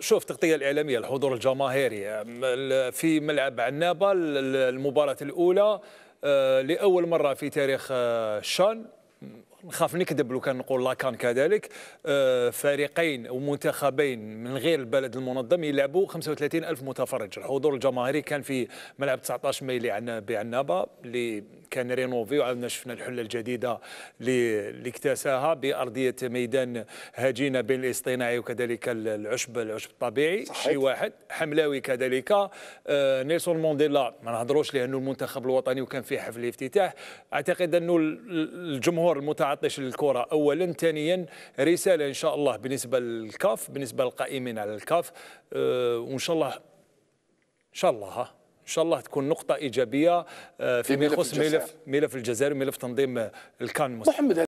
شوف التغطية الإعلامية الحضور الجماهيري في ملعب عنابة المباراة الأولى أه، لأول مرة في تاريخ أه، الشان نخاف نكذب لو كان نقول لاكان كذلك أه، فريقين ومنتخبين من غير البلد المنظم يلعبوا 35 ألف متفرج الحضور الجماهيري كان في ملعب 19 ماي بعنابة اللي كان رينوفي وعاودنا شفنا الحله الجديده اللي اكتساها بارضيه ميدان هجينه بين الاصطناعي وكذلك العشب العشب الطبيعي شيء شي واحد حملاوي كذلك آه، نيلسون مونديلا ما نهضروش لانه المنتخب الوطني وكان فيه حفل الافتتاح اعتقد انه الجمهور المتعطش للكره اولا ثانيا رساله ان شاء الله بالنسبه للكاف بالنسبه للقائمين على الكاف آه، وان شاء الله ان شاء الله ها ان شاء الله تكون نقطه ايجابيه آه، فيما يخص ملف ملف الجزائر وملف تنظيم آه، الكان المسلم. محمد